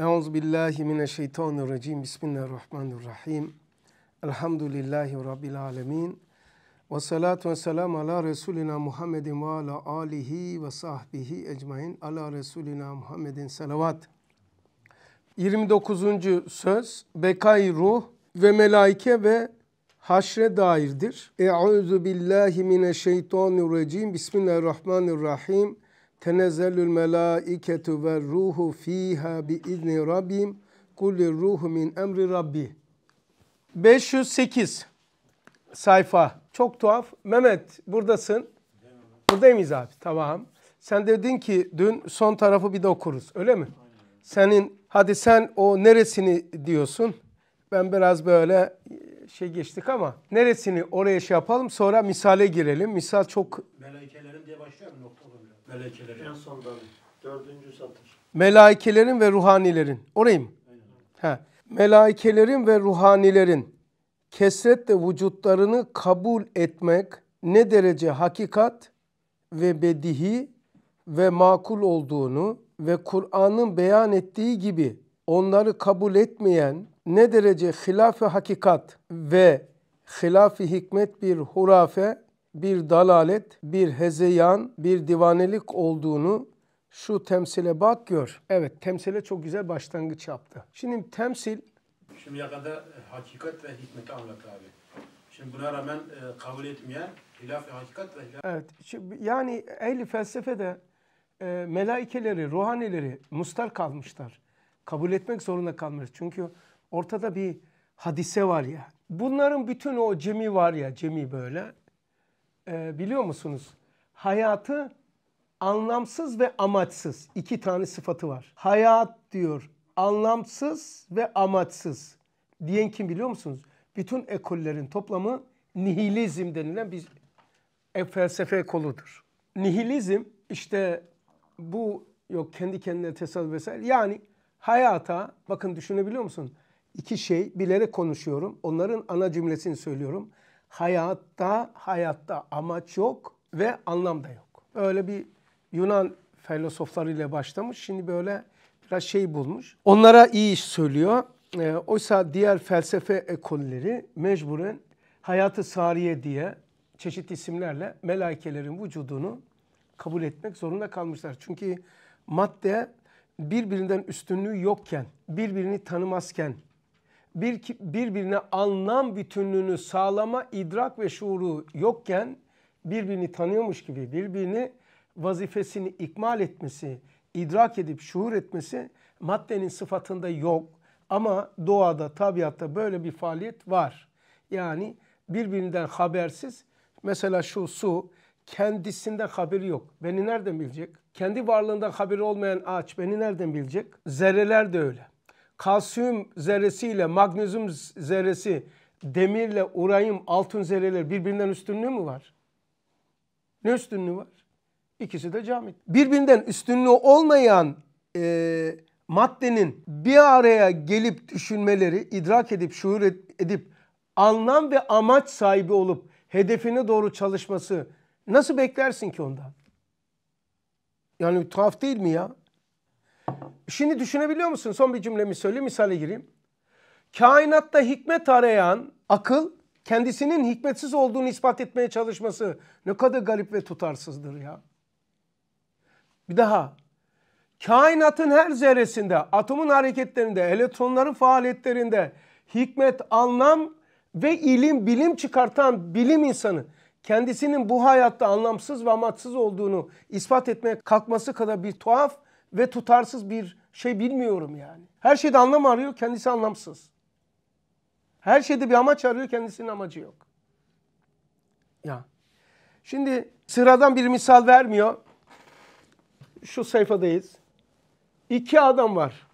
Euzu billahi mineşşeytanirracim. Bismillahirrahmanirrahim. Elhamdülillahi rabbil alamin. Ve salatu ve selam ala resulina Muhammedin ve ala alihi ve sahbihi ecmaîn. Ala resulina Muhammedin salavat. 29. söz Bekay ruh ve melaike ve haşre dairdir. Euzu billahi mineşşeytanirracim. Bismillahirrahmanirrahim. Tenezzelül melâiketu ve ruhu fiha bi izni rabbim. Kulli ruhu min emri rabbi. 508 sayfa. Çok tuhaf. Mehmet buradasın. Buradayım abi. Tamam. Sen dedin ki dün son tarafı bir de okuruz. Öyle mi? Senin hadi sen o neresini diyorsun. Ben biraz böyle şey geçtik ama neresini oraya şey yapalım sonra misale girelim. Misal çok... Melekelerim diye başlıyor mu nokta Melekelerin. En sondan dördüncü satır. Melaikelerin ve ruhanilerin. orayım. mı? Melaikelerin ve ruhanilerin kesretle vücutlarını kabul etmek ne derece hakikat ve bedihi ve makul olduğunu ve Kur'an'ın beyan ettiği gibi onları kabul etmeyen ne derece hilaf-ı hakikat ve hilaf-ı hikmet bir hurafe bir dalalet, bir hezeyan, bir divanelik olduğunu şu temsile bak gör. Evet temsile çok güzel başlangıç yaptı. Şimdi temsil... Şimdi yakada e, hakikat ve hikmeti anlattı abi. Şimdi buna rağmen e, kabul etmeyen hilaf hakikat ve hilaf... Evet yani ehli felsefede e, melaikeleri, ruhanileri mustar kalmışlar. Kabul etmek zorunda kalmış. Çünkü ortada bir hadise var ya. Bunların bütün o cemi var ya, cemi böyle e, biliyor musunuz? Hayatı anlamsız ve amaçsız. iki tane sıfatı var. Hayat diyor anlamsız ve amaçsız. Diyen kim biliyor musunuz? Bütün ekollerin toplamı nihilizm denilen bir e, felsefe ekoludur. Nihilizm işte bu yok kendi kendine tesadüf vesaire. Yani hayata bakın düşünebiliyor musun? İki şey bilerek konuşuyorum. Onların ana cümlesini söylüyorum hayatta hayatta amaç yok ve anlam da yok. Öyle bir Yunan filozoflarıyla başlamış. Şimdi böyle biraz şey bulmuş. Onlara iyi iş söylüyor. E, oysa diğer felsefe ekolleri mecburen hayatı sariye diye çeşitli isimlerle melaikelerin vücudunu kabul etmek zorunda kalmışlar. Çünkü madde birbirinden üstünlüğü yokken, birbirini tanımazken, bir, birbirine anlam bütünlüğünü sağlama idrak ve şuuru yokken birbirini tanıyormuş gibi birbirini vazifesini ikmal etmesi, idrak edip şuur etmesi maddenin sıfatında yok. Ama doğada, tabiatta böyle bir faaliyet var. Yani birbirinden habersiz mesela şu su kendisinden haberi yok. Beni nereden bilecek? Kendi varlığından haberi olmayan ağaç beni nereden bilecek? Zerreler de öyle kalsiyum zerresiyle, magnezyum zerresi, demirle urayım, altın zerreler birbirinden üstünlüğü mü var? Ne üstünlüğü var? İkisi de camit. Birbirinden üstünlüğü olmayan e, maddenin bir araya gelip düşünmeleri, idrak edip, şuur edip, anlam ve amaç sahibi olup hedefine doğru çalışması nasıl beklersin ki ondan? Yani tuhaf değil mi ya? Şimdi düşünebiliyor musun? Son bir cümlemi söyleyeyim, misale gireyim. Kainatta hikmet arayan akıl kendisinin hikmetsiz olduğunu ispat etmeye çalışması ne kadar garip ve tutarsızdır ya. Bir daha. Kainatın her zerresinde, atomun hareketlerinde, elektronların faaliyetlerinde hikmet, anlam ve ilim, bilim çıkartan bilim insanı kendisinin bu hayatta anlamsız ve amaçsız olduğunu ispat etmeye kalkması kadar bir tuhaf ve tutarsız bir şey bilmiyorum yani. Her şeyde anlam arıyor, kendisi anlamsız. Her şeyde bir amaç arıyor, kendisinin amacı yok. Ya. Şimdi sıradan bir misal vermiyor. Şu sayfadayız. İki adam var.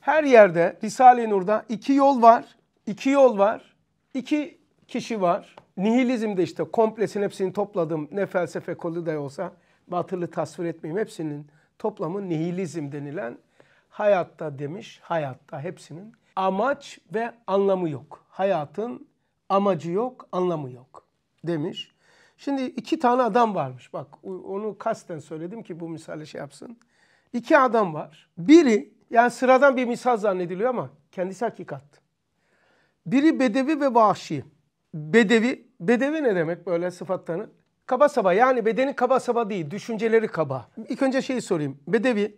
Her yerde Risale-i Nur'da iki yol var, iki yol var, iki kişi var. Nihilizmde işte komplesinin hepsini topladım. Ne felsefe kolu da olsa batılı tasvir etmeyeyim. Hepsinin toplamı nihilizm denilen hayatta demiş, hayatta hepsinin amaç ve anlamı yok. Hayatın amacı yok, anlamı yok demiş. Şimdi iki tane adam varmış. Bak onu kasten söyledim ki bu misali şey yapsın. İki adam var. Biri yani sıradan bir misal zannediliyor ama kendisi hakikat. Biri bedevi ve vahşi. Bedevi, bedevi ne demek böyle sıfatlarını? Kaba saba yani bedeni kaba saba değil, düşünceleri kaba. İlk önce şeyi sorayım. Bedevi.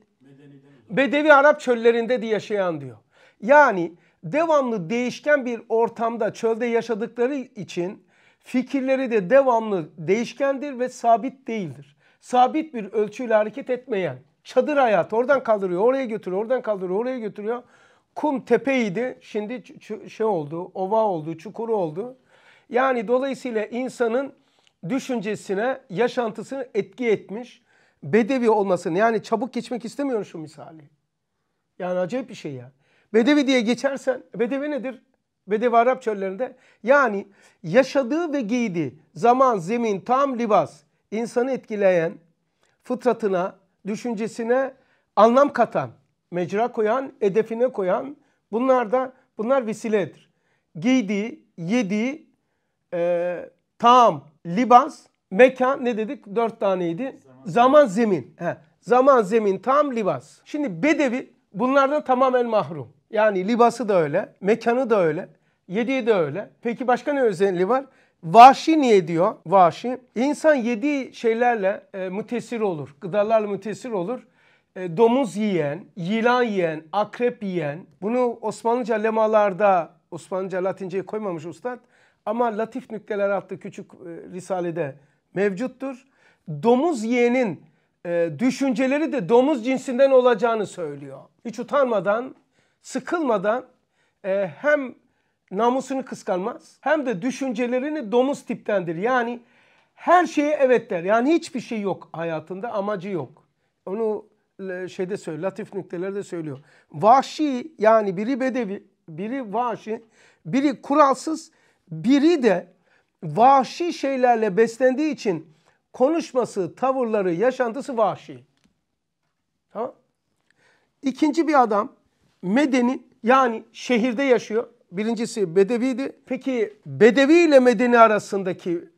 Bedevi Arap çöllerinde de yaşayan diyor. Yani devamlı değişken bir ortamda çölde yaşadıkları için fikirleri de devamlı değişkendir ve sabit değildir. Sabit bir ölçüyle hareket etmeyen çadır hayat oradan kaldırıyor, oraya götürüyor, oradan kaldırıyor, oraya götürüyor. Kum tepeydi, şimdi şey oldu, ova oldu, çukuru oldu. Yani dolayısıyla insanın düşüncesine, yaşantısını etki etmiş Bedevi olmasın. Yani çabuk geçmek istemiyorum şu misali. Yani acayip bir şey ya. Bedevi diye geçersen, Bedevi nedir? Bedevi Arap çöllerinde. Yani yaşadığı ve giydiği zaman, zemin, tam libas insanı etkileyen, fıtratına, düşüncesine anlam katan, mecra koyan, hedefine koyan bunlar da bunlar vesiledir. Giydiği, yediği, e, tam, libas, mekan ne dedik? Dört taneydi. Zaman, zemin. He. Zaman, zemin, tam, libas. Şimdi bedevi bunlardan tamamen mahrum. Yani libası da öyle, mekanı da öyle, yediği de öyle. Peki başka ne özelliği var? Vahşi niye diyor? Vahşi. İnsan yediği şeylerle e, mütesir olur. Gıdalarla mütesir olur. E, domuz yiyen, yılan yiyen, akrep yiyen. Bunu Osmanlıca lemalarda, Osmanlıca Latince'ye koymamış ustad. Ama latif nükteler altı küçük e, risalede mevcuttur. Domuz yeğenin e, düşünceleri de domuz cinsinden olacağını söylüyor. Hiç utanmadan, sıkılmadan e, hem namusunu kıskanmaz hem de düşüncelerini domuz tiptendir. Yani her şeye evet der. Yani hiçbir şey yok hayatında amacı yok. Onu şeyde söylüyor, latif nüktelerde söylüyor. Vahşi yani biri bedevi, biri vahşi, biri kuralsız, biri de vahşi şeylerle beslendiği için konuşması, tavırları, yaşantısı vahşi. Tamam? İkinci bir adam medeni yani şehirde yaşıyor. Birincisi bedeviydi. Peki bedevi ile medeni arasındaki e,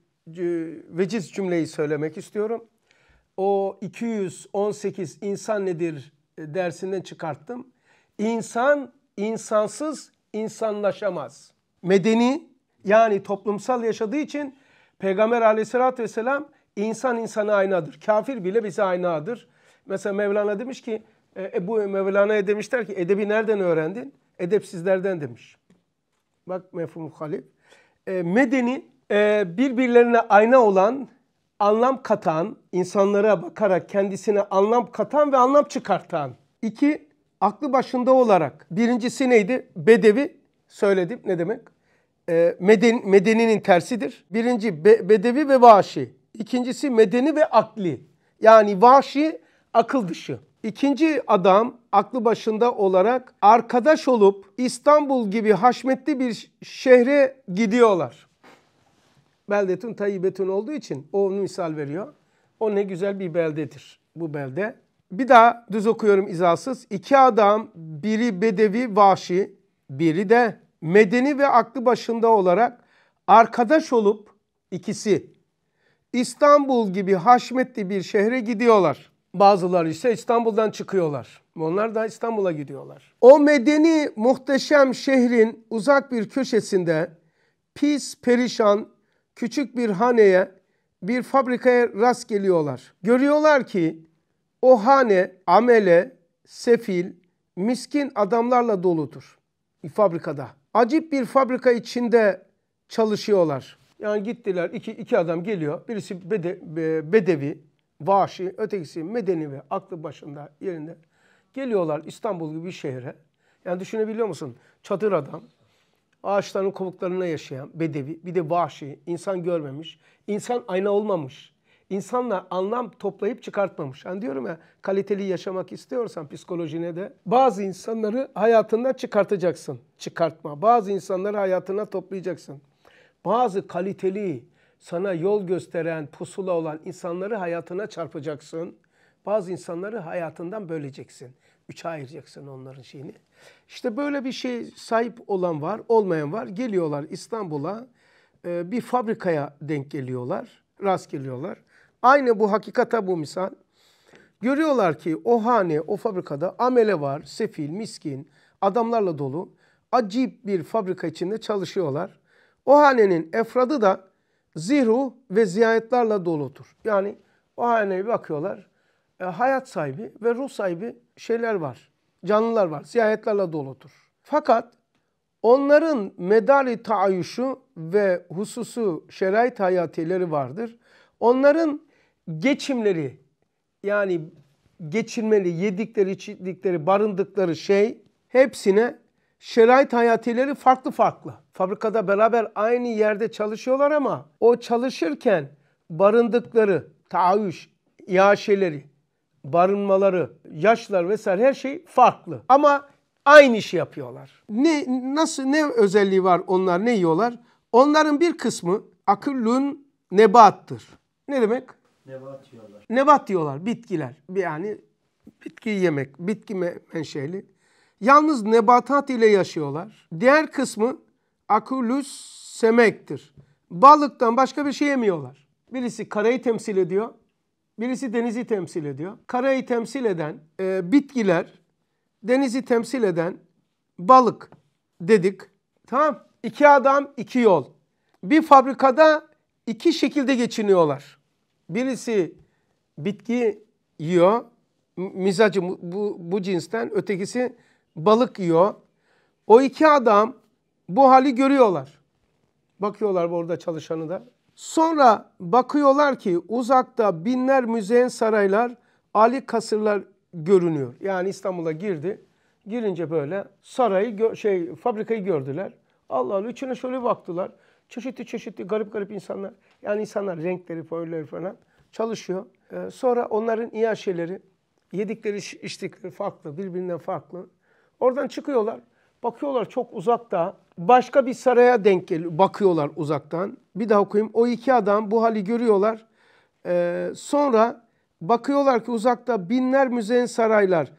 veciz cümleyi söylemek istiyorum. O 218 insan nedir e, dersinden çıkarttım. İnsan insansız insanlaşamaz. Medeni yani toplumsal yaşadığı için Peygamber aleyhissalatü vesselam insan insana aynadır. Kafir bile bize aynadır. Mesela Mevlana demiş ki e, e bu Mevlana'ya demişler ki edebi nereden öğrendin? Edepsizlerden demiş. Bak mefhum halif. E, medeni e, birbirlerine ayna olan, anlam katan, insanlara bakarak kendisine anlam katan ve anlam çıkartan. İki, aklı başında olarak. Birincisi neydi? Bedevi söyledim. Ne demek? E, meden, medeninin tersidir. Birinci be, bedevi ve vahşi. İkincisi medeni ve akli. Yani vahşi akıl dışı. İkinci adam aklı başında olarak arkadaş olup İstanbul gibi haşmetli bir şehre gidiyorlar. Beldetun tayyibetun olduğu için o onu misal veriyor. O ne güzel bir beldedir bu belde. Bir daha düz okuyorum izasız. İki adam biri bedevi vahşi, biri de medeni ve aklı başında olarak arkadaş olup ikisi İstanbul gibi haşmetli bir şehre gidiyorlar. Bazıları ise İstanbul'dan çıkıyorlar. Onlar da İstanbul'a gidiyorlar. O medeni muhteşem şehrin uzak bir köşesinde pis perişan küçük bir haneye bir fabrikaya rast geliyorlar. Görüyorlar ki o hane amele, sefil, miskin adamlarla doludur fabrikada acip bir fabrika içinde çalışıyorlar. Yani gittiler iki, iki adam geliyor. Birisi bede, bedevi, vaşi, ötekisi medeni ve aklı başında yerinde. Geliyorlar İstanbul gibi bir şehre. Yani düşünebiliyor musun? Çadır adam, ağaçların kovuklarına yaşayan bedevi, bir de vahşi, insan görmemiş, insan ayna olmamış insanlar anlam toplayıp çıkartmamış. Hani diyorum ya kaliteli yaşamak istiyorsan psikolojine de bazı insanları hayatından çıkartacaksın. Çıkartma. Bazı insanları hayatına toplayacaksın. Bazı kaliteli, sana yol gösteren, pusula olan insanları hayatına çarpacaksın. Bazı insanları hayatından böleceksin. Üçe ayıracaksın onların şeyini. İşte böyle bir şey sahip olan var, olmayan var. Geliyorlar İstanbul'a bir fabrikaya denk geliyorlar, rast geliyorlar. Aynı bu hakikata bu misal. Görüyorlar ki o hane, o fabrikada amele var, sefil, miskin, adamlarla dolu. Acip bir fabrika içinde çalışıyorlar. O hanenin efradı da zihru ve ziyaretlerle doludur. Yani o haneye bakıyorlar. E, hayat sahibi ve ruh sahibi şeyler var. Canlılar var. Ziyaretlerle doludur. Fakat onların medali taayuşu ve hususu şerait hayatileri vardır. Onların geçimleri yani geçinmeli, yedikleri, içtikleri, barındıkları şey hepsine şerait hayatileri farklı farklı. Fabrikada beraber aynı yerde çalışıyorlar ama o çalışırken barındıkları, taahhüş, iaşeleri, barınmaları, yaşlar vesaire her şey farklı. Ama aynı işi yapıyorlar. Ne nasıl ne özelliği var onlar ne yiyorlar? Onların bir kısmı akıllun nebattır. Ne demek? Nebat diyorlar. Nebat diyorlar bitkiler. Yani bitki yemek, bitki menşeli. Yalnız nebatat ile yaşıyorlar. Diğer kısmı akulus semektir. Balıktan başka bir şey yemiyorlar. Birisi karayı temsil ediyor. Birisi denizi temsil ediyor. Karayı temsil eden e, bitkiler, denizi temsil eden balık dedik. Tamam. İki adam, iki yol. Bir fabrikada iki şekilde geçiniyorlar. Birisi bitki yiyor, mizacı bu, bu, bu cinsten, ötekisi balık yiyor. O iki adam bu hali görüyorlar. Bakıyorlar orada çalışanı da. Sonra bakıyorlar ki uzakta binler müzeyen saraylar, Ali kasırlar görünüyor. Yani İstanbul'a girdi. Girince böyle sarayı şey fabrikayı gördüler. Allah'ın içine şöyle baktılar. Çeşitli çeşitli garip garip insanlar. Yani insanlar renkleri, boyları falan çalışıyor. Ee, sonra onların iyi aşeleri, yedikleri, içtikleri farklı, birbirinden farklı. Oradan çıkıyorlar. Bakıyorlar çok uzakta. Başka bir saraya denk geliyor. Bakıyorlar uzaktan. Bir daha okuyayım. O iki adam bu hali görüyorlar. Ee, sonra bakıyorlar ki uzakta binler müzeyen saraylar,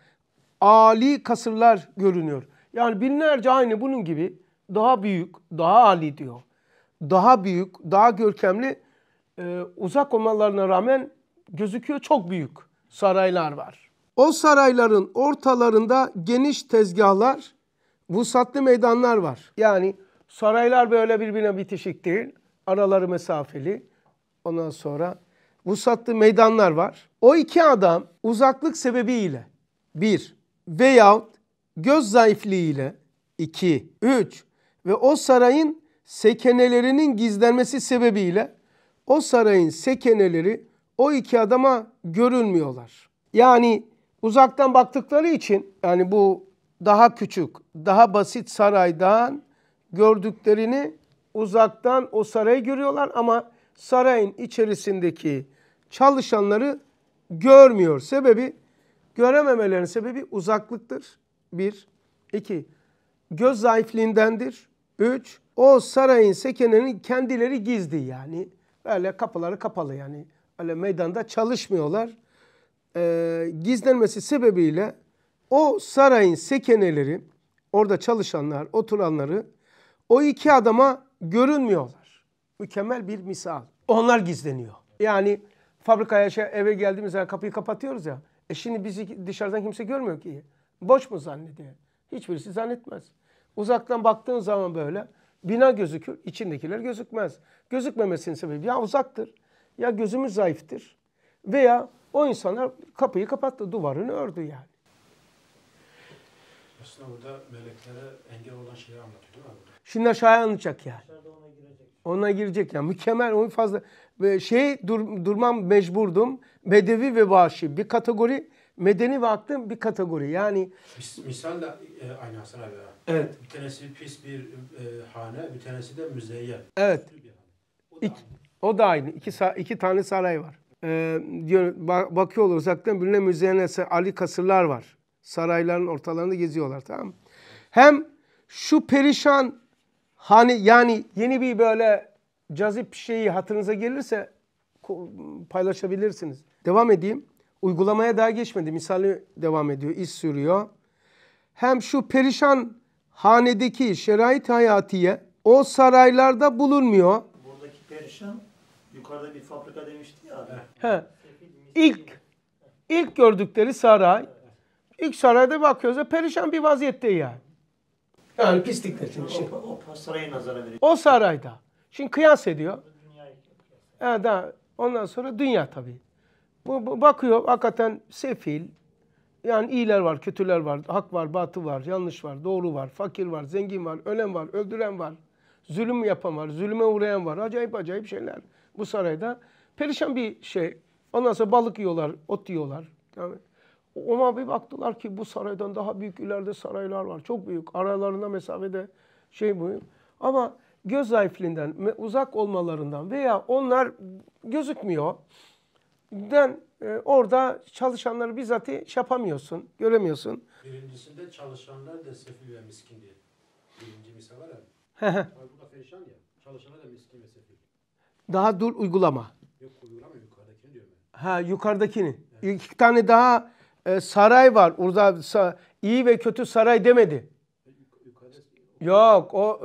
ali kasırlar görünüyor. Yani binlerce aynı bunun gibi daha büyük, daha ali diyor daha büyük, daha görkemli e, uzak olmalarına rağmen gözüküyor çok büyük saraylar var. O sarayların ortalarında geniş tezgahlar, vusatlı meydanlar var. Yani saraylar böyle birbirine bitişik değil. Araları mesafeli. Ondan sonra vusatlı meydanlar var. O iki adam uzaklık sebebiyle bir veyahut göz zayıflığıyla iki, üç ve o sarayın sekenelerinin gizlenmesi sebebiyle o sarayın sekeneleri o iki adama görünmüyorlar. Yani uzaktan baktıkları için yani bu daha küçük, daha basit saraydan gördüklerini uzaktan o sarayı görüyorlar ama sarayın içerisindeki çalışanları görmüyor. Sebebi görememelerinin sebebi uzaklıktır. Bir. iki Göz zayıfliğindendir. Üç o sarayın sekenenin kendileri gizli yani. Böyle kapıları kapalı yani. Öyle meydanda çalışmıyorlar. Ee, gizlenmesi sebebiyle o sarayın sekeneleri, orada çalışanlar, oturanları o iki adama görünmüyorlar. Mükemmel bir misal. Onlar gizleniyor. Yani fabrikaya şey, eve geldiğimizde kapıyı kapatıyoruz ya. E şimdi bizi dışarıdan kimse görmüyor ki. Boş mu zannediyor? Hiçbirisi zannetmez. Uzaktan baktığın zaman böyle Bina gözükür, içindekiler gözükmez. Gözükmemesinin sebebi ya uzaktır, ya gözümüz zayıftır veya o insanlar kapıyı kapattı, duvarını ördü yani. Aslında burada meleklere engel olan şeyi anlatıyor değil mi? Şimdi aşağıya anlatacak yani. Ona girecek. ona girecek yani. Mükemmel, onu fazla. Şey dur, durmam mecburdum. Bedevi ve vahşi bir kategori medeni vaktin bir kategori. Yani misal da e, aynı Hasan abi. Evet. Bir tanesi pis bir e, hane, bir tanesi de müzeyyen. Evet. O da, aynı. İki, iki tane saray var. Ee, diyor, bak, bakıyorlar uzaktan birine müzeyyen Ali kasırlar var. Sarayların ortalarında geziyorlar tamam mı? Hem şu perişan hani yani yeni bir böyle cazip şeyi hatırınıza gelirse paylaşabilirsiniz. Devam edeyim. Uygulamaya daha geçmedi. Misali devam ediyor, iş sürüyor. Hem şu perişan hanedeki şerait hayatiye o saraylarda bulunmuyor. Buradaki perişan yukarıda bir fabrika demişti ya. He. İlk ilk gördükleri saray ilk sarayda bakıyoruz da perişan bir vaziyette yani. Yani pislikler için. Şey. O, o, sarayı nazara veriyor. O sarayda. Şimdi kıyas ediyor. Evet. Ondan sonra dünya tabii. Bu, bakıyor hakikaten sefil. Yani iyiler var, kötüler var, hak var, batı var, yanlış var, doğru var, fakir var, zengin var, ölen var, öldüren var, zulüm yapan var, zulüme uğrayan var. Acayip acayip şeyler bu sarayda. Perişan bir şey. Ondan sonra balık yiyorlar, ot yiyorlar. Yani ona bir baktılar ki bu saraydan daha büyük ileride saraylar var. Çok büyük. Aralarında mesafede şey bu. Ama göz zayıfliğinden, uzak olmalarından veya onlar gözükmüyor den e, orada çalışanları bizzat şey yapamıyorsun, göremiyorsun. Birincisinde çalışanlar da sefil ve miskin diye. Birinci misal var ya. bu da perişan ya. Çalışanlar da miskin ve sefil. Daha dur uygulama. Yok uygulama yukarıdakini diyorum Ha yukarıdakini. Evet. İki tane daha e, saray var. Orada sa, iyi ve kötü saray demedi. E, yok o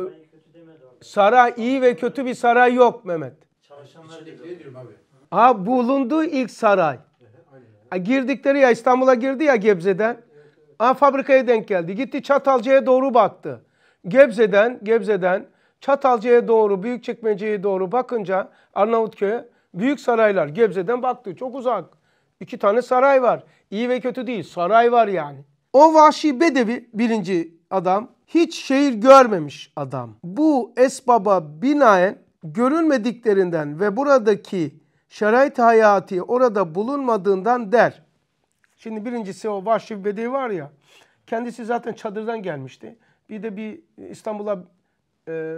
saray iyi ve kötü bir saray yok Mehmet. Çalışanlar dedi. diyorum abi? Ha bulunduğu ilk saray. girdikleri ya İstanbul'a girdi ya Gebze'den. Ha fabrikaya denk geldi. Gitti Çatalca'ya doğru baktı. Gebze'den, Gebze'den Çatalca'ya doğru, Büyükçekmece'ye doğru bakınca Arnavutköy'e büyük saraylar. Gebze'den baktı. Çok uzak. İki tane saray var. İyi ve kötü değil. Saray var yani. O vahşi bedevi birinci adam hiç şehir görmemiş adam. Bu esbaba binaen görünmediklerinden ve buradaki şerait hayati orada bulunmadığından der. Şimdi birincisi o Vahşi Bedi var ya. Kendisi zaten çadırdan gelmişti. Bir de bir İstanbul'a e,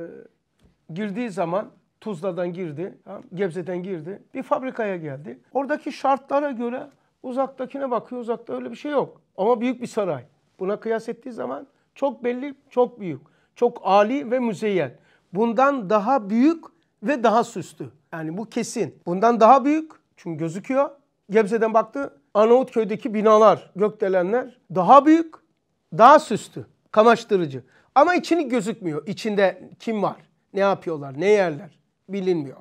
girdiği zaman Tuzla'dan girdi, Gebze'den girdi. Bir fabrikaya geldi. Oradaki şartlara göre uzaktakine bakıyor. Uzakta öyle bir şey yok. Ama büyük bir saray. Buna kıyas ettiği zaman çok belli, çok büyük. Çok ali ve müzeyyen. Bundan daha büyük ve daha süslü. Yani bu kesin. Bundan daha büyük çünkü gözüküyor. Gebze'den baktı Arnavutköy'deki binalar, gökdelenler daha büyük, daha süslü, kamaştırıcı. Ama içini gözükmüyor. İçinde kim var, ne yapıyorlar, ne yerler bilinmiyor.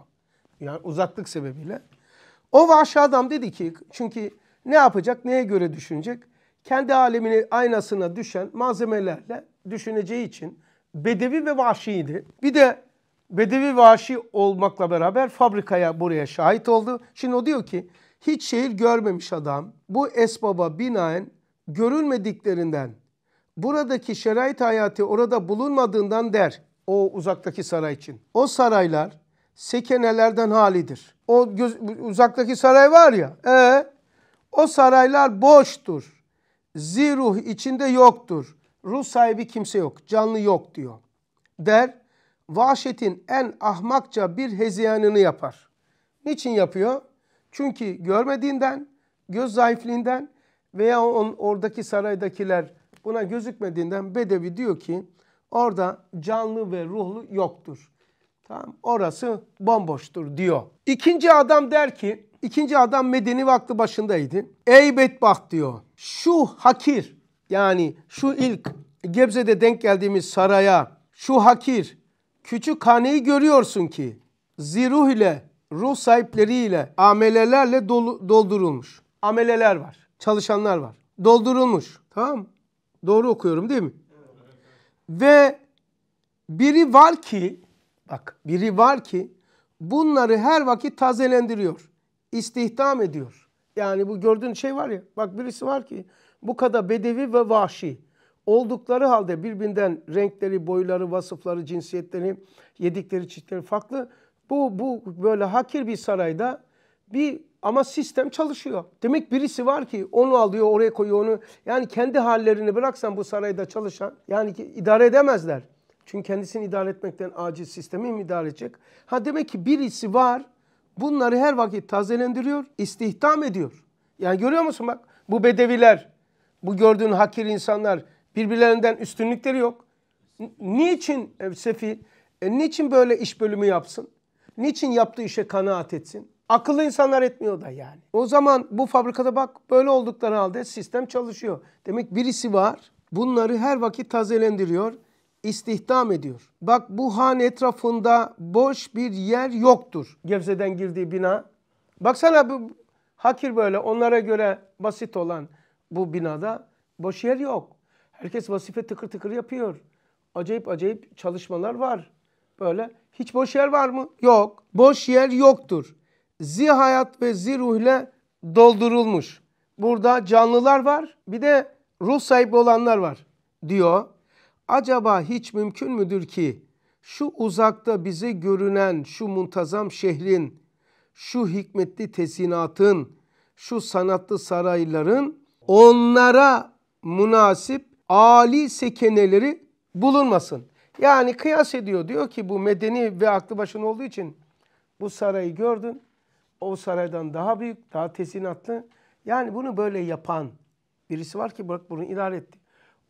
Yani uzaklık sebebiyle. O vahşi adam dedi ki çünkü ne yapacak, neye göre düşünecek? Kendi alemini aynasına düşen malzemelerle düşüneceği için bedevi ve vahşiydi. Bir de bedevi vaşi olmakla beraber fabrikaya buraya şahit oldu. Şimdi o diyor ki hiç şehir görmemiş adam bu esbaba binaen görülmediklerinden buradaki şerait hayatı orada bulunmadığından der o uzaktaki saray için. O saraylar sekenelerden halidir. O göz, uzaktaki saray var ya e, o saraylar boştur. Ziruh içinde yoktur. Ruh sahibi kimse yok. Canlı yok diyor. Der vaşetin en ahmakça bir hezeyanını yapar. Niçin yapıyor? Çünkü görmediğinden, göz zayıflığından veya on, oradaki saraydakiler buna gözükmediğinden Bedevi diyor ki orada canlı ve ruhlu yoktur. Tamam orası bomboştur diyor. İkinci adam der ki ikinci adam medeni vakti başındaydı. Ey bedbaht diyor şu hakir yani şu ilk Gebze'de denk geldiğimiz saraya şu hakir küçük haneyi görüyorsun ki ziruh ile ruh sahipleriyle amelelerle dolu, doldurulmuş. Ameleler var. Çalışanlar var. Doldurulmuş. Tamam Doğru okuyorum değil mi? Ve biri var ki bak biri var ki bunları her vakit tazelendiriyor. İstihdam ediyor. Yani bu gördüğün şey var ya bak birisi var ki bu kadar bedevi ve vahşi oldukları halde birbirinden renkleri, boyları, vasıfları, cinsiyetleri, yedikleri çiftleri farklı. Bu, bu böyle hakir bir sarayda bir ama sistem çalışıyor. Demek birisi var ki onu alıyor oraya koyuyor onu. Yani kendi hallerini bıraksan bu sarayda çalışan yani ki idare edemezler. Çünkü kendisini idare etmekten aciz sistemi mi idare edecek? Ha demek ki birisi var bunları her vakit tazelendiriyor, istihdam ediyor. Yani görüyor musun bak bu bedeviler, bu gördüğün hakir insanlar Birbirlerinden üstünlükleri yok. Niçin e, sefil? E, niçin böyle iş bölümü yapsın? Niçin yaptığı işe kanaat etsin? Akıllı insanlar etmiyor da yani. O zaman bu fabrikada bak böyle oldukları halde sistem çalışıyor. Demek birisi var. Bunları her vakit tazelendiriyor, istihdam ediyor. Bak bu han etrafında boş bir yer yoktur. Gevze'den girdiği bina. Baksana bu hakir böyle onlara göre basit olan bu binada boş yer yok. Herkes vazife tıkır tıkır yapıyor. Acayip acayip çalışmalar var. Böyle hiç boş yer var mı? Yok. Boş yer yoktur. Zihayat ve ziruhle doldurulmuş. Burada canlılar var. Bir de ruh sahibi olanlar var diyor. Acaba hiç mümkün müdür ki şu uzakta bize görünen şu muntazam şehrin, şu hikmetli tesinatın, şu sanatlı sarayların onlara münasip Ali sekeneleri bulunmasın. Yani kıyas ediyor. Diyor ki bu medeni ve aklı başına olduğu için bu sarayı gördün. O saraydan daha büyük, daha tesinatlı. Yani bunu böyle yapan birisi var ki bırak bunu idare etti.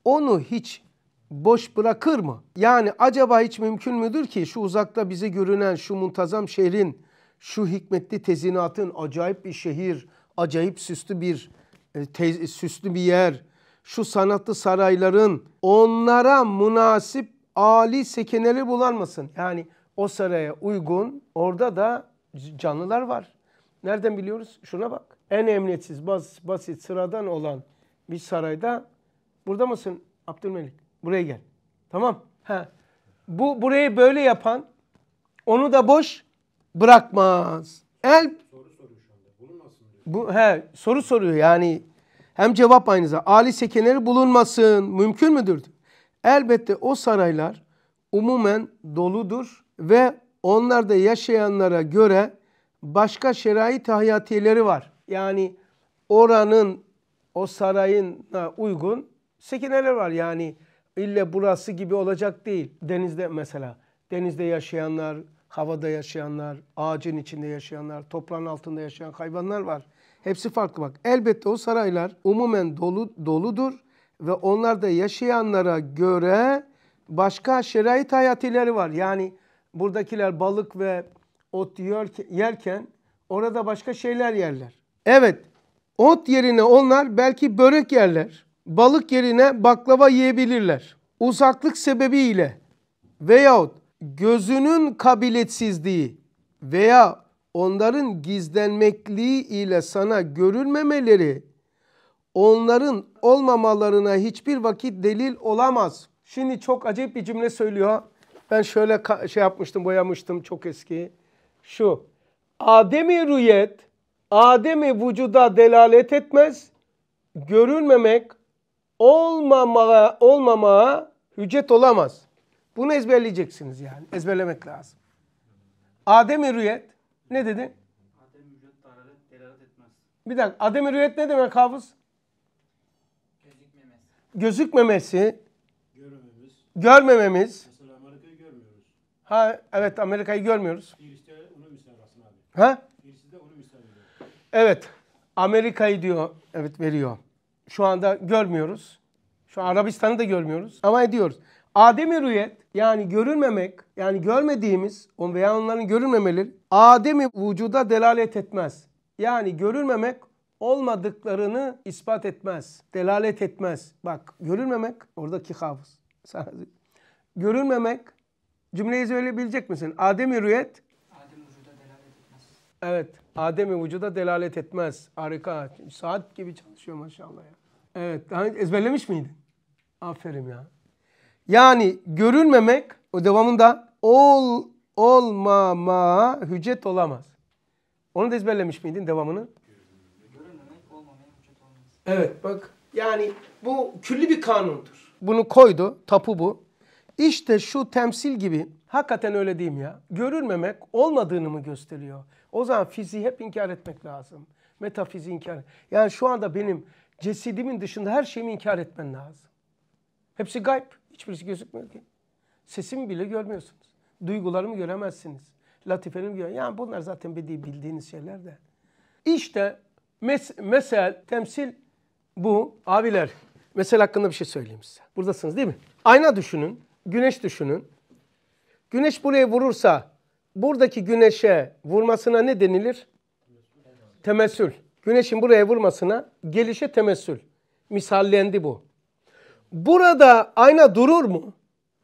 Onu hiç boş bırakır mı? Yani acaba hiç mümkün müdür ki şu uzakta bize görünen şu muntazam şehrin, şu hikmetli tezinatın acayip bir şehir, acayip süslü bir e, süslü bir yer, şu sanatlı sarayların onlara münasip Ali sekeneleri bulanmasın. Yani o saraya uygun orada da canlılar var. Nereden biliyoruz? Şuna bak. En emniyetsiz, bas, basit, sıradan olan bir sarayda burada mısın Abdülmelik? Buraya gel. Tamam. Ha. Bu burayı böyle yapan onu da boş bırakmaz. El soru soruyor şu anda. Bunu nasıl Bu he soru soruyor yani hem cevap aynıza. Ali sekeleri bulunmasın. Mümkün müdür? Elbette o saraylar umumen doludur ve onlarda yaşayanlara göre başka şerait hayatileri var. Yani oranın o sarayına uygun sekineler var. Yani ille burası gibi olacak değil. Denizde mesela denizde yaşayanlar, havada yaşayanlar, ağacın içinde yaşayanlar, toprağın altında yaşayan hayvanlar var. Hepsi farklı bak. Elbette o saraylar umumen dolu doludur ve onlarda yaşayanlara göre başka şerait hayatileri var. Yani buradakiler balık ve ot yerken orada başka şeyler yerler. Evet ot yerine onlar belki börek yerler. Balık yerine baklava yiyebilirler. Uzaklık sebebiyle veyahut gözünün kabiletsizliği veya onların gizlenmekliği ile sana görülmemeleri onların olmamalarına hiçbir vakit delil olamaz. Şimdi çok acayip bir cümle söylüyor. Ben şöyle şey yapmıştım, boyamıştım çok eski. Şu. Adem-i Ademi rüyet, i vücuda delalet etmez. Görülmemek, olmamaya, olmamaya hücet olamaz. Bunu ezberleyeceksiniz yani. Ezberlemek lazım. Adem-i rüyet, ne dedi? Adem ücret dalalet delalet etmez. Bir dakika. Adem ücret ne demek hafız? Gözükmemesi. Gözükmemesi. Görmememiz. Görmememiz. Mesela Amerika'yı görmüyoruz. Ha evet Amerika'yı görmüyoruz. Birisi de onu misal Rasim abi. Ha? Birisi de onu misal veriyor. Evet. Amerika'yı diyor. Evet veriyor. Şu anda görmüyoruz. Şu an Arabistan'ı da görmüyoruz. Ama ediyoruz. Ademi rüyet yani görülmemek yani görmediğimiz on veya onların görülmemeleri Ademi vücuda delalet etmez. Yani görülmemek olmadıklarını ispat etmez. Delalet etmez. Bak görülmemek oradaki hafız. görülmemek cümleyi söyleyebilecek misin? Adem vücuda delalet Evet. Ademi vücuda delalet etmez. Harika. Saat gibi çalışıyor maşallah ya. Evet. ezberlemiş miydin? Aferin ya. Yani görülmemek o devamında ol olmama hüccet olamaz. Onu da ezberlemiş miydin devamını? Görülmemek olmamaya hüccet olmaz. Evet bak yani bu külli bir kanundur. Bunu koydu tapu bu. İşte şu temsil gibi hakikaten öyle diyeyim ya. Görülmemek olmadığını mı gösteriyor? O zaman fiziği hep inkar etmek lazım. Metafiziği inkar. Yani şu anda benim cesedimin dışında her şeyimi inkar etmen lazım. Hepsi gayb. Hiçbirisi gözükmüyor ki. Sesimi bile görmüyorsunuz. Duygularımı göremezsiniz. Latife'nin göre. Yani bunlar zaten bildiğiniz şeyler de. İşte mes mesel, temsil bu. Abiler, mesel hakkında bir şey söyleyeyim size. Buradasınız değil mi? Ayna düşünün, güneş düşünün. Güneş buraya vurursa, buradaki güneşe vurmasına ne denilir? Temessül. Güneşin buraya vurmasına gelişe temessül. Misallendi bu. Burada ayna durur mu?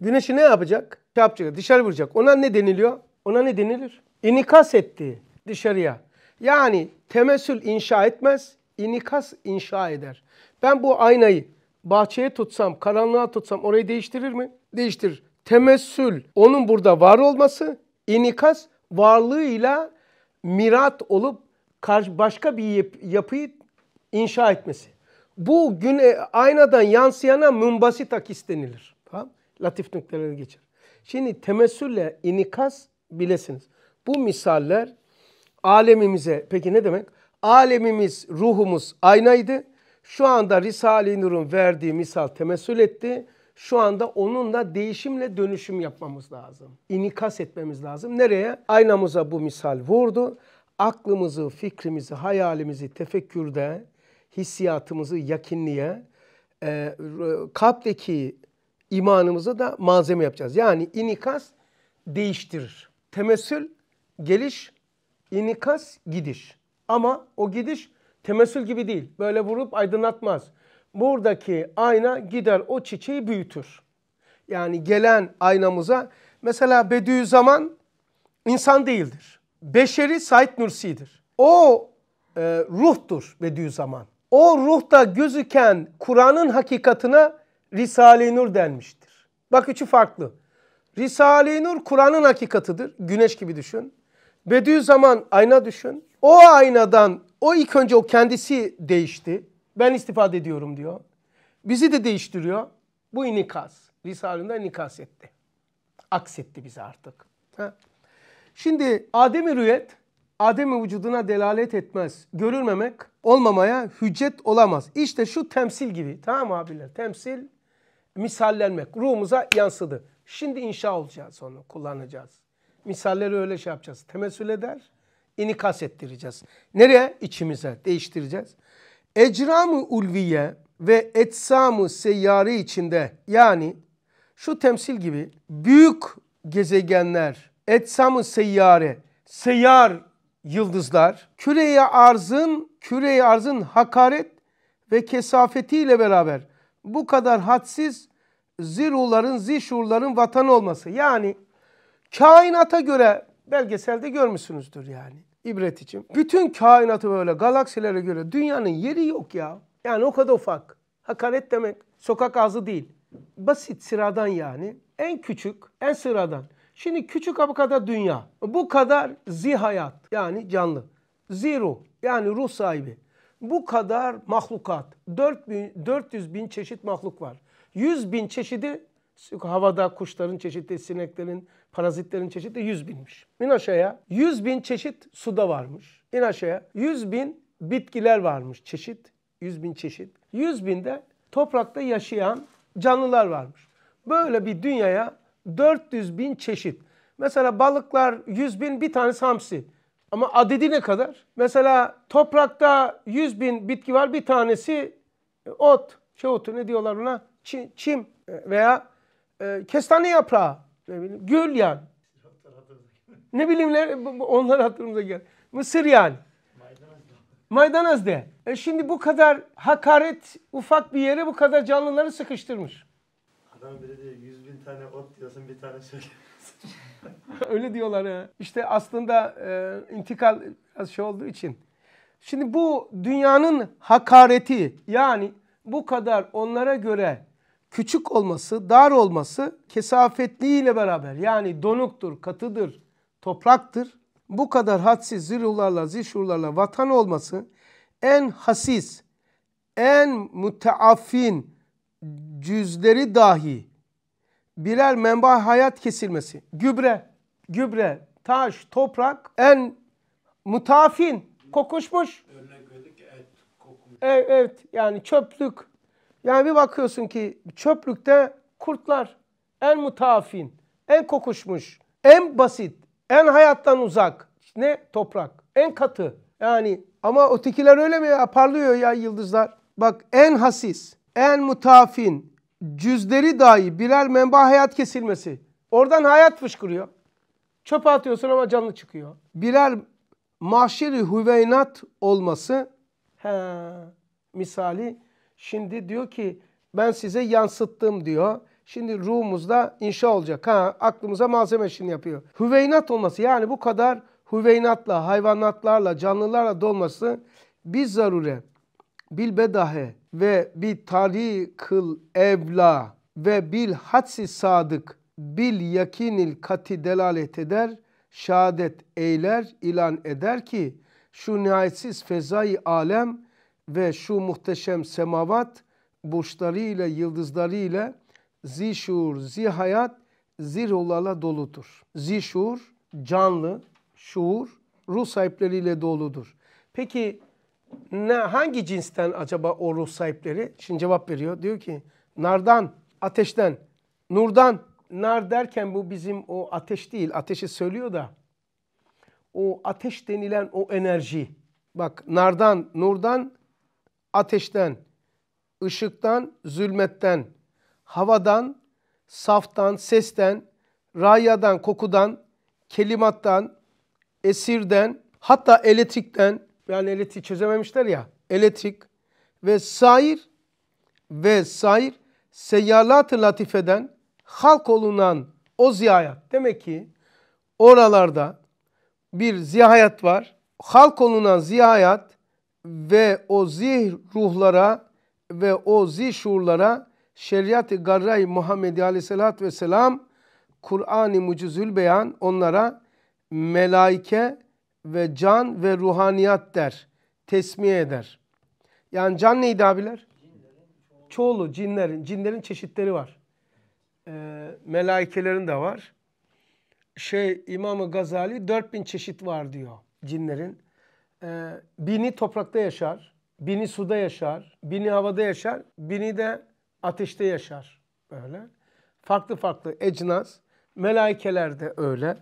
Güneşi ne yapacak? Şey yapacak, dışarı vuracak. Ona ne deniliyor? Ona ne denilir? İnikas etti dışarıya. Yani temesül inşa etmez, inikas inşa eder. Ben bu aynayı bahçeye tutsam, karanlığa tutsam orayı değiştirir mi? Değiştirir. Temessül onun burada var olması, inikas varlığıyla mirat olup başka bir yapıyı inşa etmesi. Bu güne aynadan yansıyana münbasi takis denilir. Tamam? Latif nükteleri geçer. Şimdi temessülle inikas bilesiniz. Bu misaller alemimize, peki ne demek? Alemimiz, ruhumuz aynaydı. Şu anda Risale-i Nur'un verdiği misal temessül etti. Şu anda onunla değişimle dönüşüm yapmamız lazım. İnikas etmemiz lazım. Nereye? Aynamıza bu misal vurdu. Aklımızı, fikrimizi, hayalimizi tefekkürde, hissiyatımızı yakinliğe, e, kalpteki imanımıza da malzeme yapacağız. Yani inikas değiştirir. Temesül geliş, inikas gidiş. Ama o gidiş temesül gibi değil. Böyle vurup aydınlatmaz. Buradaki ayna gider o çiçeği büyütür. Yani gelen aynamıza mesela Bediüzzaman insan değildir. Beşeri Said Nursi'dir. O e, ruhtur Bediüzzaman o ruhta gözüken Kur'an'ın hakikatına Risale-i Nur denmiştir. Bak üçü farklı. Risale-i Nur Kur'an'ın hakikatıdır. Güneş gibi düşün. Bediüzzaman ayna düşün. O aynadan o ilk önce o kendisi değişti. Ben istifade ediyorum diyor. Bizi de değiştiriyor. Bu inikas. Risale'nden inikas etti. Aksetti bizi artık. Ha? Şimdi Adem-i Rüyet ademi vücuduna delalet etmez. Görülmemek olmamaya hüccet olamaz. İşte şu temsil gibi. Tamam abiler? Temsil misallenmek. Ruhumuza yansıdı. Şimdi inşa olacağız onu kullanacağız. Misalleri öyle şey yapacağız. Temessül eder. İnikas ettireceğiz. Nereye? İçimize değiştireceğiz? Ecramı ulviye ve etsamı seyyari içinde yani şu temsil gibi büyük gezegenler etsamı seyyare seyyar yıldızlar küreye arzın küreye arzın hakaret ve kesafetiyle beraber bu kadar hadsiz ziruların, zişurların vatanı olması. Yani kainata göre belgeselde görmüşsünüzdür yani ibret için. Bütün kainatı böyle galaksilere göre dünyanın yeri yok ya. Yani o kadar ufak. Hakaret demek sokak ağzı değil. Basit sıradan yani. En küçük, en sıradan. Şimdi küçük abakada dünya. Bu kadar zihayat yani canlı. Zero yani ruh sahibi. Bu kadar mahlukat. 4 400 bin çeşit mahluk var. 100 bin çeşidi havada kuşların çeşidi, sineklerin, parazitlerin çeşidi 100 binmiş. İn aşağıya 100 bin çeşit suda varmış. İn aşağıya 100 bin bitkiler varmış çeşit. 100 bin çeşit. 100 bin de toprakta yaşayan canlılar varmış. Böyle bir dünyaya 400 bin çeşit. Mesela balıklar 100 bin bir tanesi samsi. Ama adedi ne kadar? Mesela toprakta 100 bin bitki var bir tanesi e, ot. Şey otu ne diyorlar buna? Çim, çim e, veya e, kestane yaprağı. Ne bileyim, gül yani. ne bileyim onlar hatırımıza gel. Mısır yani. Maydanoz de. E şimdi bu kadar hakaret ufak bir yere bu kadar canlıları sıkıştırmış. Adam dedi 100 tane ot diyorsun, bir tane söylüyorsun. Şey Öyle diyorlar ya. İşte aslında e, intikal biraz şey olduğu için. Şimdi bu dünyanın hakareti yani bu kadar onlara göre küçük olması, dar olması kesafetliğiyle beraber yani donuktur, katıdır, topraktır. Bu kadar hadsiz zirullarla, zişurlarla vatan olması en hasis, en müteaffin cüzleri dahi Birer menba hayat kesilmesi, gübre, gübre, taş, toprak en mutafin, kokuşmuş. Örnek Evet, e, evet yani çöplük. Yani bir bakıyorsun ki çöplükte kurtlar en mutafin, en kokuşmuş, en basit, en hayattan uzak. Ne? Toprak. En katı. Yani ama ötekiler öyle mi ya? Parlıyor ya yıldızlar. Bak en hasis, en mutafin, cüzleri dahi birer menba hayat kesilmesi. Oradan hayat fışkırıyor. Çöpe atıyorsun ama canlı çıkıyor. Birer mahşeri hüveynat olması he, misali şimdi diyor ki ben size yansıttım diyor. Şimdi ruhumuzda inşa olacak. Ha, aklımıza malzeme işini yapıyor. Hüveynat olması yani bu kadar hüveynatla, hayvanatlarla, canlılarla dolması biz zarure, bilbedahe ve bi tarikıl evla ve bil hadsi sadık bil yakinil kati delalet eder, şahadet eyler, ilan eder ki şu nihayetsiz fezai alem ve şu muhteşem semavat burçlarıyla, ile zi şuur, zi hayat, zi doludur. Zi şuur, canlı, şuur, ruh sahipleriyle doludur. Peki ne hangi cinsten acaba o ruh sahipleri? Şimdi cevap veriyor. Diyor ki nardan, ateşten, nurdan. Nar derken bu bizim o ateş değil. Ateşi söylüyor da o ateş denilen o enerji. Bak nardan, nurdan, ateşten, ışıktan, zulmetten, havadan, saftan, sesten, rayadan, kokudan, kelimattan, esirden, hatta elektrikten, yani elektriği çözememişler ya. Elektrik ve sair ve sair seyyalat-ı latifeden halk olunan o ziyayat. Demek ki oralarda bir ziyayat var. Halk olunan ziyayat ve o zih ruhlara ve o zih şuurlara şeriat-ı garray Muhammed Aleyhisselatü Vesselam Kur'an-ı Mucizül Beyan onlara melaike ve can ve ruhaniyat der. Tesmiye eder. Yani can neydi abiler? Cinlerin, çoğulu cinlerin. Cinlerin çeşitleri var. Ee, melaikelerin de var. Şey İmam-ı Gazali 4000 çeşit var diyor cinlerin. Ee, bini toprakta yaşar. Bini suda yaşar. Bini havada yaşar. Bini de ateşte yaşar. Böyle. Farklı farklı ecnas. Melaikeler de öyle.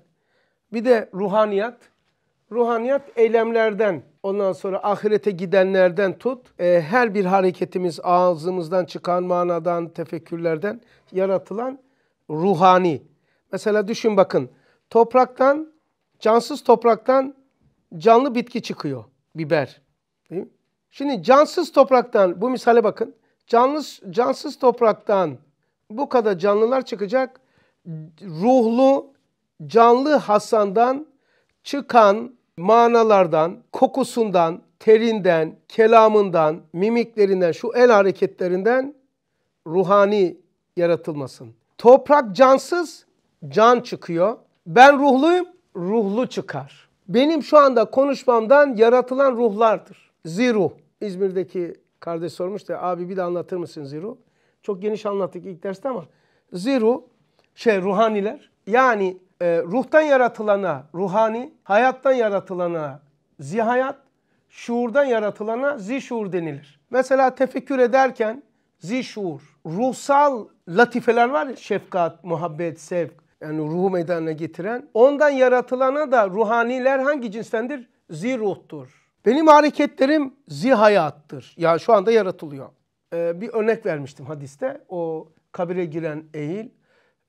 Bir de ruhaniyat Ruhaniyat eylemlerden ondan sonra ahirete gidenlerden tut. E, her bir hareketimiz ağzımızdan çıkan manadan, tefekkürlerden yaratılan ruhani. Mesela düşün bakın topraktan, cansız topraktan canlı bitki çıkıyor. Biber. Değil mi? Şimdi cansız topraktan bu misale bakın. Cansız, cansız topraktan bu kadar canlılar çıkacak. Ruhlu, canlı Hasan'dan çıkan manalardan, kokusundan, terinden, kelamından, mimiklerinden, şu el hareketlerinden ruhani yaratılmasın. Toprak cansız, can çıkıyor. Ben ruhluyum, ruhlu çıkar. Benim şu anda konuşmamdan yaratılan ruhlardır. Ziru, İzmir'deki kardeş sormuştu. Abi bir de anlatır mısın Ziru? Çok geniş anlattık ilk derste ama Ziru şey ruhaniler yani e, ruhtan yaratılana ruhani, hayattan yaratılana zihayat, şuurdan yaratılana zişuur denilir. Mesela tefekkür ederken zişuur, ruhsal latifeler var ya şefkat, muhabbet, sevk yani ruhu meydana getiren. Ondan yaratılana da ruhaniler hangi cinstendir? ruhtur. Benim hareketlerim zihayattır. Yani şu anda yaratılıyor. Ee, bir örnek vermiştim hadiste. O kabire giren eğil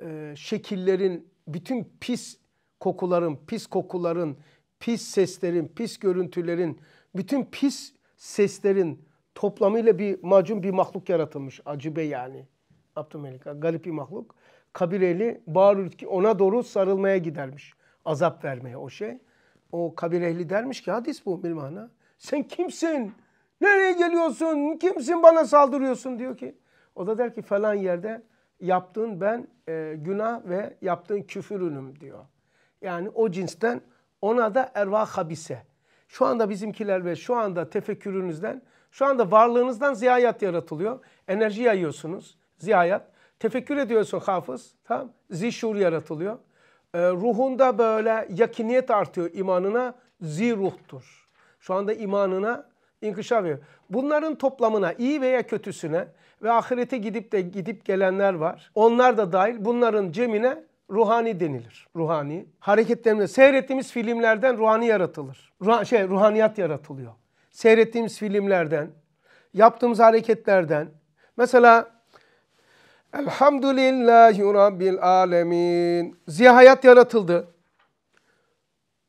e, şekillerin bütün pis kokuların, pis kokuların, pis seslerin, pis görüntülerin, bütün pis seslerin toplamıyla bir macun bir mahluk yaratılmış. acıbe yani. Abdülmelik garip bir mahluk. Kabireli bağırır ki ona doğru sarılmaya gidermiş. Azap vermeye o şey. O kabir ehli dermiş ki hadis bu bilmana. Sen kimsin? Nereye geliyorsun? Kimsin bana saldırıyorsun diyor ki. O da der ki falan yerde yaptığın ben e, günah ve yaptığın küfürünüm diyor. Yani o cinsten ona da erva habise. Şu anda bizimkiler ve şu anda tefekkürünüzden, şu anda varlığınızdan ziyayat yaratılıyor. Enerji yayıyorsunuz, ziyayat. Tefekkür ediyorsun hafız, tamam? Zişur yaratılıyor. E, ruhunda böyle yakiniyet artıyor imanına, ziruhtur. Şu anda imanına inkişaf ediyor. Bunların toplamına, iyi veya kötüsüne, ve ahirete gidip de gidip gelenler var. Onlar da dahil bunların cemine ruhani denilir. Ruhani. Hareketlerimiz, seyrettiğimiz filmlerden ruhani yaratılır. Ruh, şey, ruhaniyat yaratılıyor. Seyrettiğimiz filmlerden, yaptığımız hareketlerden. Mesela Elhamdülillahi Rabbil Alemin. Zihayat yaratıldı.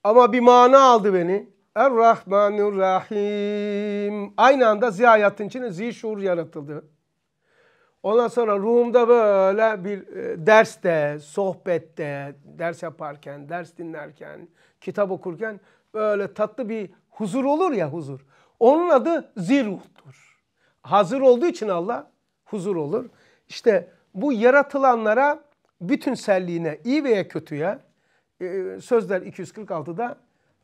Ama bir mana aldı beni. Er-Rahmanir Rahim. Aynı anda zihayatın içine zihşur yaratıldı. Ondan sonra ruhumda böyle bir e, derste, sohbette, ders yaparken, ders dinlerken, kitap okurken böyle tatlı bir huzur olur ya huzur. Onun adı ziruhtur. Hazır olduğu için Allah huzur olur. İşte bu yaratılanlara bütünselliğine, iyi veya kötüye e, sözler 246'da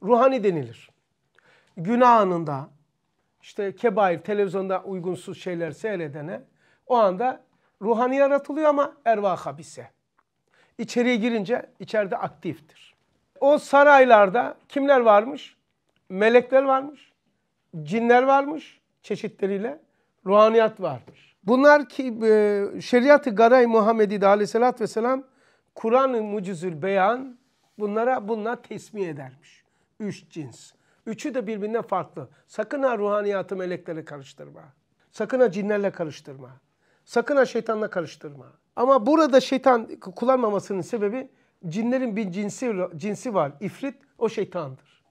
ruhani denilir. Günah anında işte kebair televizyonda uygunsuz şeyler seyredene o anda ruhani yaratılıyor ama erva habise. İçeriye girince içeride aktiftir. O saraylarda kimler varmış? Melekler varmış, cinler varmış çeşitleriyle, ruhaniyat varmış. Bunlar ki e, şeriatı garay Muhammedi de aleyhissalatü vesselam Kur'an-ı Mucizül Beyan bunlara bunlar tesmih edermiş. Üç cins. Üçü de birbirinden farklı. Sakın ha ruhaniyatı meleklere karıştırma. Sakın ha cinlerle karıştırma. Sakın ha şeytanla karıştırma. Ama burada şeytan kullanmamasının sebebi cinlerin bir cinsi, cinsi var. İfrit o şeytandır.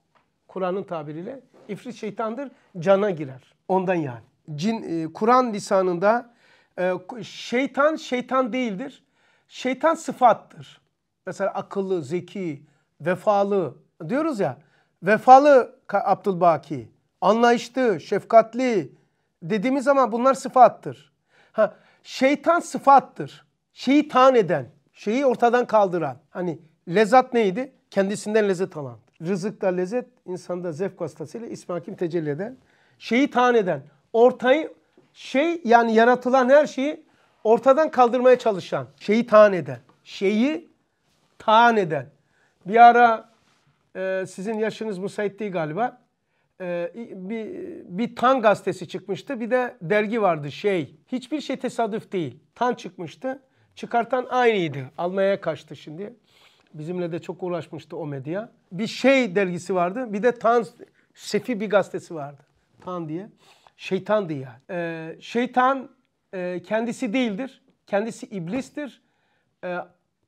Kur'an'ın tabiriyle ifrit şeytandır. Cana girer. Ondan yani. Cin e, Kur'an lisanında e, şeytan şeytan değildir. Şeytan sıfattır. Mesela akıllı, zeki, vefalı diyoruz ya. Vefalı Abdülbaki, anlayışlı, şefkatli dediğimiz zaman bunlar sıfattır. Ha, şeytan sıfattır. Şeyi tan eden, şeyi ortadan kaldıran. Hani lezzat neydi? Kendisinden lezzet alan. Rızıkta lezzet, insanda zevk vasıtasıyla ismakim tecelli eden. Şeyi tan eden, ortayı, şey yani yaratılan her şeyi ortadan kaldırmaya çalışan. Şeyi tan eden, şeyi tan eden. Bir ara e, sizin yaşınız müsait değil galiba. E, bir, bir Tan gazetesi çıkmıştı. Bir de dergi vardı şey. Hiçbir şey tesadüf değil. Tan çıkmıştı. Çıkartan aynıydı. almaya kaçtı şimdi. Bizimle de çok uğraşmıştı o medya. Bir şey dergisi vardı. Bir de Tan Sefi bir gazetesi vardı. Tan diye. Şeytandı yani. Ee, şeytan e, kendisi değildir. Kendisi iblistir. E,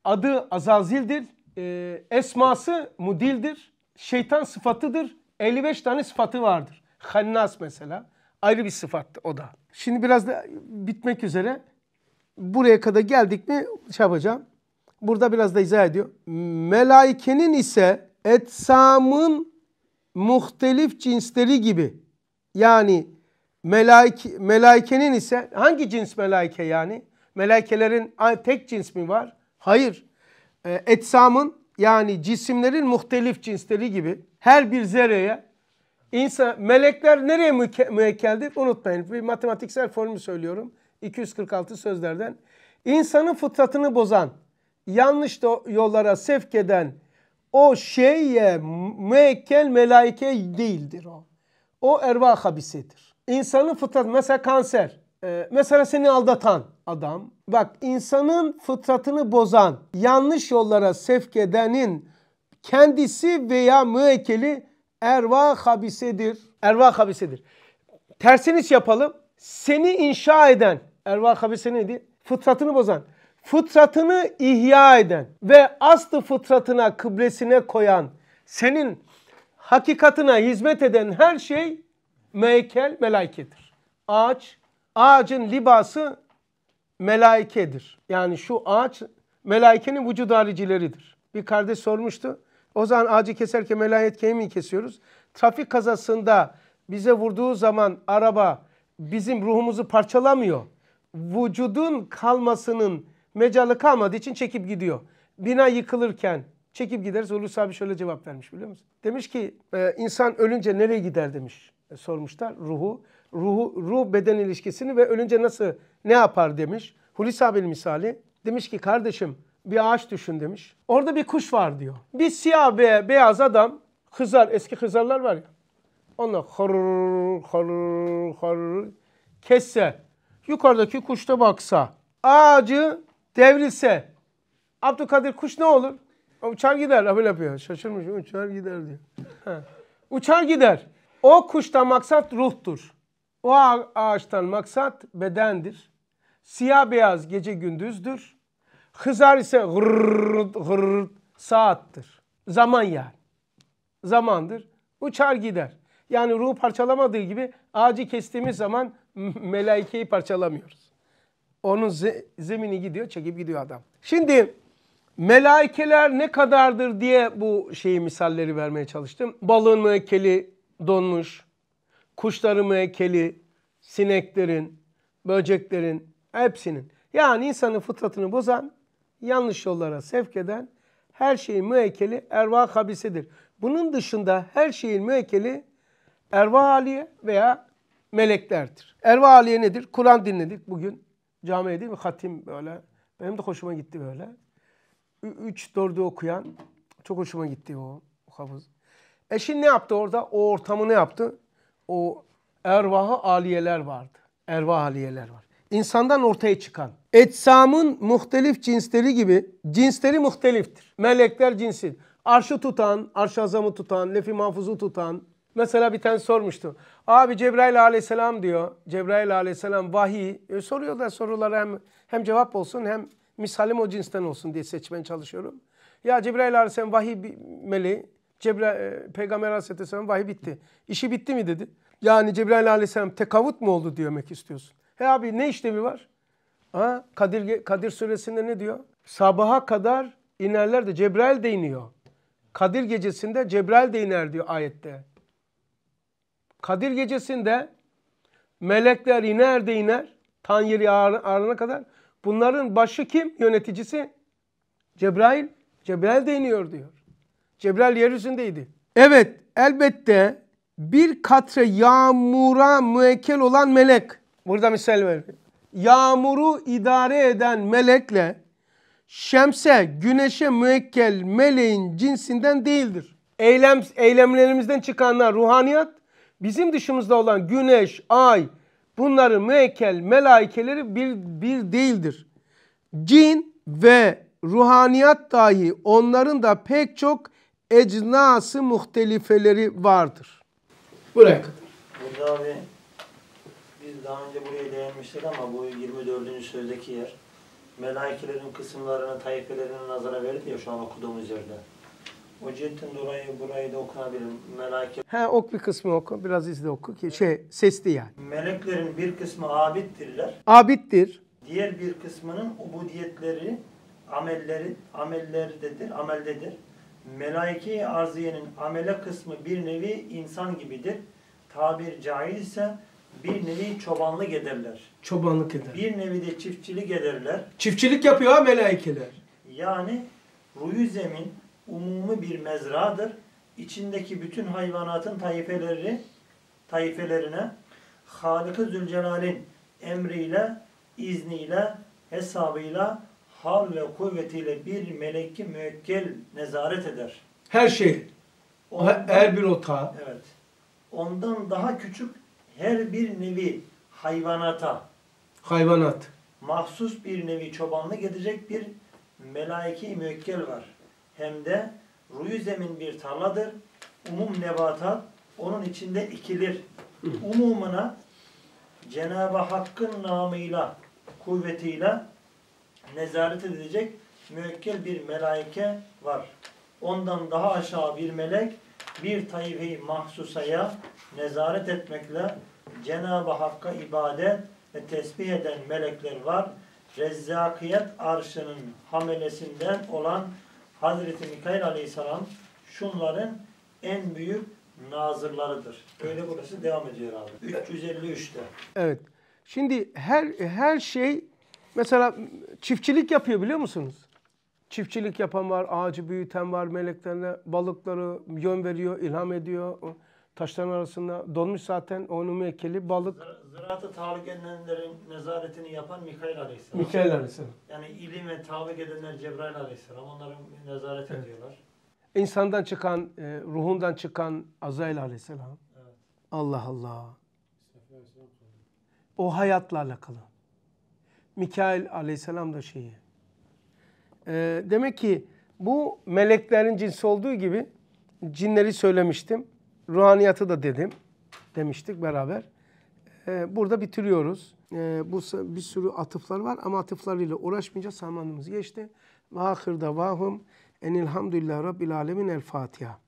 adı Azazil'dir. E, esması Mudil'dir. Şeytan sıfatıdır 55 tane sıfatı vardır. Hannas mesela ayrı bir sıfat o da. Şimdi biraz da bitmek üzere. Buraya kadar geldik mi şey yapacağım. Burada biraz da izah ediyor. Melaikenin ise etsamın muhtelif cinsleri gibi yani melaik, melaikenin ise hangi cins melaike yani? Melaikelerin tek cins mi var? Hayır. E, etsamın yani cisimlerin muhtelif cinsleri gibi her bir zereye insan melekler nereye müekkeldir? Unutmayın bir matematiksel formu söylüyorum. 246 sözlerden. İnsanın fıtratını bozan, yanlış yollara sevk eden o şeye müekkel melaike değildir o. O erva habisidir. İnsanın fıtratı mesela kanser, e, mesela seni aldatan, adam. Bak insanın fıtratını bozan, yanlış yollara sevk edenin kendisi veya müekkeli erva habisedir. Erva habisedir. Tersini yapalım. Seni inşa eden, erva habise neydi? Fıtratını bozan. Fıtratını ihya eden ve aslı fıtratına, kıblesine koyan, senin hakikatına hizmet eden her şey meykel melaikedir. Ağaç, ağacın libası melaikedir. Yani şu ağaç melaikenin vücud haricileridir. Bir kardeş sormuştu. O zaman ağacı keserken melaikeyi mi kesiyoruz? Trafik kazasında bize vurduğu zaman araba bizim ruhumuzu parçalamıyor. Vücudun kalmasının mecalı kalmadığı için çekip gidiyor. Bina yıkılırken çekip gideriz. Hulusi abi şöyle cevap vermiş biliyor musun? Demiş ki e, insan ölünce nereye gider demiş. E, sormuşlar ruhu ruhu, ruh beden ilişkisini ve ölünce nasıl ne yapar demiş. Hulusi abinin misali demiş ki kardeşim bir ağaç düşün demiş. Orada bir kuş var diyor. Bir siyah ve beyaz adam kızar eski kızarlar var ya. Onunla horur horur horur kesse yukarıdaki kuşta baksa ağacı devrilse Abdülkadir kuş ne olur? Uçar gider böyle yapıyor. Şaşırmış uçar gider diyor. Ha. Uçar gider. O kuşta maksat ruhtur. O ağaçtan maksat bedendir. Siyah beyaz gece gündüzdür. Hızar ise hırrrt hırrrt saattir. Zaman yani. Zamandır. Uçar gider. Yani ruhu parçalamadığı gibi ağacı kestiğimiz zaman melaikeyi parçalamıyoruz. Onun zemini gidiyor, çekip gidiyor adam. Şimdi melaikeler ne kadardır diye bu şeyi misalleri vermeye çalıştım. Balığın keli donmuş, kuşların müekkeli, sineklerin, böceklerin hepsinin. Yani insanın fıtratını bozan, yanlış yollara sevk eden her şeyin müekkeli erva habisidir. Bunun dışında her şeyin müekkeli erva haliye veya meleklerdir. Erva haliye nedir? Kur'an dinledik bugün. Camiye değil mi? Hatim böyle. Benim de hoşuma gitti böyle. Üç, dördü okuyan. Çok hoşuma gitti o, o hafız. E ne yaptı orada? O ortamı ne yaptı? o ervahı aliyeler vardı. Ervah aliyeler var. İnsandan ortaya çıkan. Etsamın muhtelif cinsleri gibi cinsleri muhteliftir. Melekler cinsin. Arşı tutan, arş azamı tutan, nefi mahfuzu tutan. Mesela bir tane sormuştu. Abi Cebrail aleyhisselam diyor. Cebrail aleyhisselam vahiy. E, soruyor da sorulara hem, hem cevap olsun hem misalim o cinsten olsun diye seçmen çalışıyorum. Ya Cebrail aleyhisselam vahiy meleği. Cebrail, e, Peygamber Aleyhisselam vahiy bitti. İşi bitti mi dedi. Yani Cebrail Aleyhisselam tekavut mu oldu demek istiyorsun. He abi ne işlevi var? Ha, Kadir, Kadir suresinde ne diyor? Sabaha kadar inerler de Cebrail de iniyor. Kadir gecesinde Cebrail de iner diyor ayette. Kadir gecesinde melekler iner de iner. Tan yeri ağrına kadar. Bunların başı kim? Yöneticisi. Cebrail. Cebrail de iniyor diyor. Cebrail yeryüzündeydi. Evet elbette bir katre yağmura müekkel olan melek. Burada misal ver. Yağmuru idare eden melekle şemse, güneşe müekkel meleğin cinsinden değildir. Eylem, eylemlerimizden çıkanlar ruhaniyat, bizim dışımızda olan güneş, ay, bunların müekkel melaikeleri bir, bir değildir. Cin ve ruhaniyat dahi onların da pek çok ecnası muhtelifeleri vardır. Buraya kadar. Burada abi biz daha önce buraya değinmiştik ama bu 24. sözdeki yer melaikelerin kısımlarını tayfelerine nazara verdi ya şu an okuduğumuz yerde. O ciltin dolayı burayı da okunabilirim. Melake... He ok bir kısmı oku. Biraz izle oku ki şey sesli yani. Meleklerin bir kısmı abittirler. Abittir. Diğer bir kısmının ubudiyetleri, amelleri, amellerdedir, ameldedir melaike arziyenin amele kısmı bir nevi insan gibidir. Tabir ise bir nevi çobanlık ederler. Çobanlık eder. Bir nevi de çiftçilik ederler. Çiftçilik yapıyor ha melaikeler. Yani ruyu zemin umumi bir mezradır. İçindeki bütün hayvanatın tayfeleri, tayfelerine Halık-ı Zülcelal'in emriyle, izniyle, hesabıyla ham ve kuvvetiyle bir meleki müekkel nezaret eder. Her şey. Ondan, her bir otağa. Evet. Ondan daha küçük her bir nevi hayvanata. Hayvanat. Mahsus bir nevi çobanlık edecek bir melaiki müekkel var. Hem de ruyu zemin bir tarladır. Umum nebatat onun içinde ikilir. Umumuna Cenab-ı Hakk'ın namıyla, kuvvetiyle nezaret edecek müekkel bir melaike var. Ondan daha aşağı bir melek bir tayfi mahsusaya nezaret etmekle Cenab-ı Hakk'a ibadet ve tesbih eden melekler var. Rezzakiyet arşının hamelesinden olan Hazreti Mikail Aleyhisselam şunların en büyük nazırlarıdır. Böyle burası devam ediyor abi. 353'te. Evet. Şimdi her her şey Mesela çiftçilik yapıyor biliyor musunuz? Çiftçilik yapan var, ağacı büyüten var, meleklerine balıkları yön veriyor, ilham ediyor. Taşların arasında donmuş zaten onu mekeli balık. Ziraatı tahrik edenlerin nezaretini yapan Mikail Aleyhisselam. Mikail Aleyhisselam. Yani ilim ve tahrik edenler Cebrail Aleyhisselam. Onların nezaret evet. ediyorlar. İnsandan çıkan, e, ruhundan çıkan Azrail Aleyhisselam. Evet. Allah Allah. O hayatla alakalı. Mikail aleyhisselam da şeyi. E, demek ki bu meleklerin cinsi olduğu gibi cinleri söylemiştim. Ruhaniyatı da dedim. Demiştik beraber. E, burada bitiriyoruz. E, bu bir sürü atıflar var ama atıflarıyla uğraşmayacağız. zamanımız geçti. Ve ahırda vahum enilhamdülillah rabbil alemin el Fatiha.